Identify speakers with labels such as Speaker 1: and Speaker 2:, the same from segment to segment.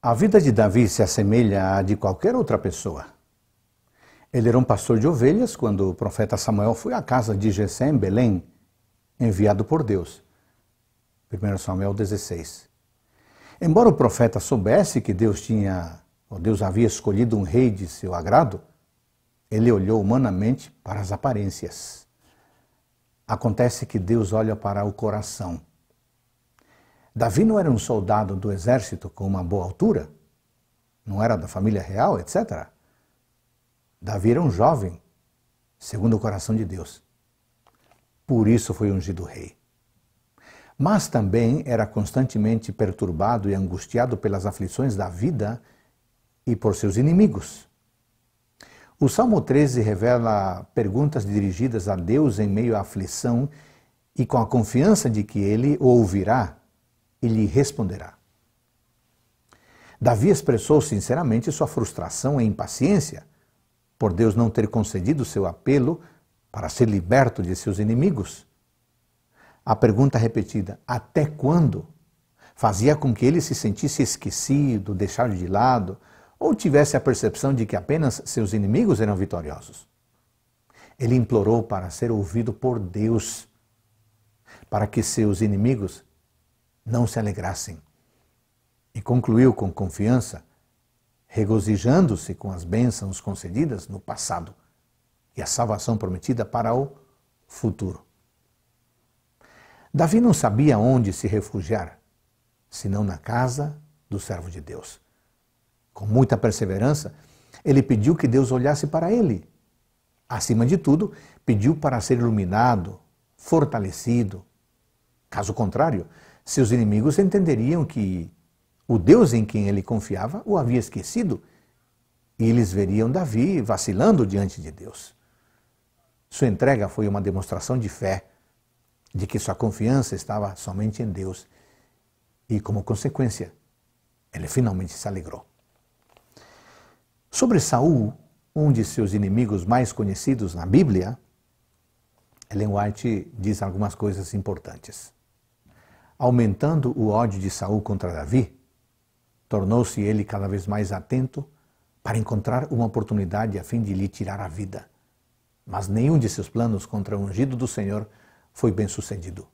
Speaker 1: A vida de Davi se assemelha à de qualquer outra pessoa. Ele era um pastor de ovelhas quando o profeta Samuel foi à casa de Jessé em Belém, enviado por Deus. 1 Samuel 16. Embora o profeta soubesse que Deus tinha, ou Deus havia escolhido um rei de seu agrado, ele olhou humanamente para as aparências. Acontece que Deus olha para o coração. Davi não era um soldado do exército com uma boa altura, não era da família real, etc. Davi era um jovem, segundo o coração de Deus. Por isso foi ungido rei. Mas também era constantemente perturbado e angustiado pelas aflições da vida e por seus inimigos. O Salmo 13 revela perguntas dirigidas a Deus em meio à aflição e com a confiança de que ele o ouvirá e lhe responderá. Davi expressou sinceramente sua frustração e impaciência por Deus não ter concedido seu apelo para ser liberto de seus inimigos. A pergunta repetida, até quando, fazia com que ele se sentisse esquecido, deixado de lado, ou tivesse a percepção de que apenas seus inimigos eram vitoriosos. Ele implorou para ser ouvido por Deus, para que seus inimigos não se alegrassem. E concluiu com confiança, regozijando-se com as bênçãos concedidas no passado e a salvação prometida para o futuro. Davi não sabia onde se refugiar, senão na casa do servo de Deus. Com muita perseverança, ele pediu que Deus olhasse para ele. Acima de tudo, pediu para ser iluminado, fortalecido. Caso contrário, seus inimigos entenderiam que o Deus em quem ele confiava o havia esquecido e eles veriam Davi vacilando diante de Deus. Sua entrega foi uma demonstração de fé, de que sua confiança estava somente em Deus. E, como consequência, ele finalmente se alegrou. Sobre Saul, um de seus inimigos mais conhecidos na Bíblia, Ellen White diz algumas coisas importantes. Aumentando o ódio de Saul contra Davi, tornou-se ele cada vez mais atento para encontrar uma oportunidade a fim de lhe tirar a vida. Mas nenhum de seus planos contra o ungido do Senhor foi bem sucedido.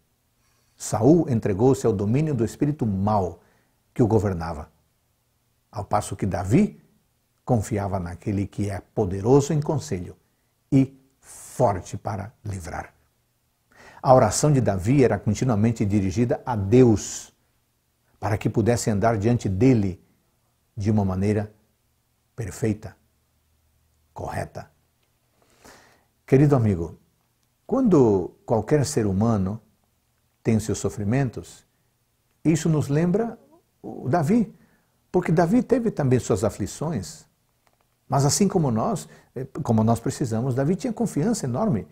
Speaker 1: Saul entregou-se ao domínio do espírito mau que o governava, ao passo que Davi confiava naquele que é poderoso em conselho e forte para livrar. A oração de Davi era continuamente dirigida a Deus, para que pudesse andar diante dele de uma maneira perfeita, correta. Querido amigo, quando qualquer ser humano tem os seus sofrimentos, isso nos lembra o Davi, porque Davi teve também suas aflições, mas assim como nós, eh, como nós precisamos, Davi tinha confiança enorme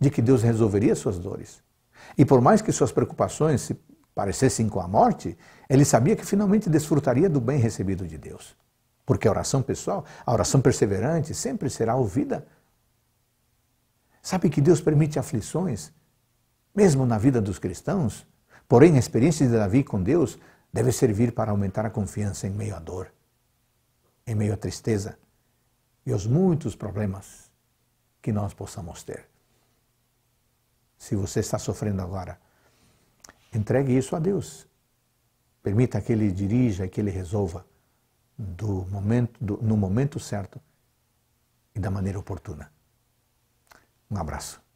Speaker 1: de que Deus resolveria suas dores. E por mais que suas preocupações se parecessem com a morte, ele sabia que finalmente desfrutaria do bem recebido de Deus. Porque a oração pessoal, a oração perseverante, sempre será ouvida. Sabe que Deus permite aflições, mesmo na vida dos cristãos? Porém, a experiência de Davi com Deus deve servir para aumentar a confiança em meio à dor, em meio à tristeza e aos muitos problemas que nós possamos ter se você está sofrendo agora. Entregue isso a Deus. Permita que Ele dirija e que Ele resolva do momento, do, no momento certo e da maneira oportuna. Um abraço.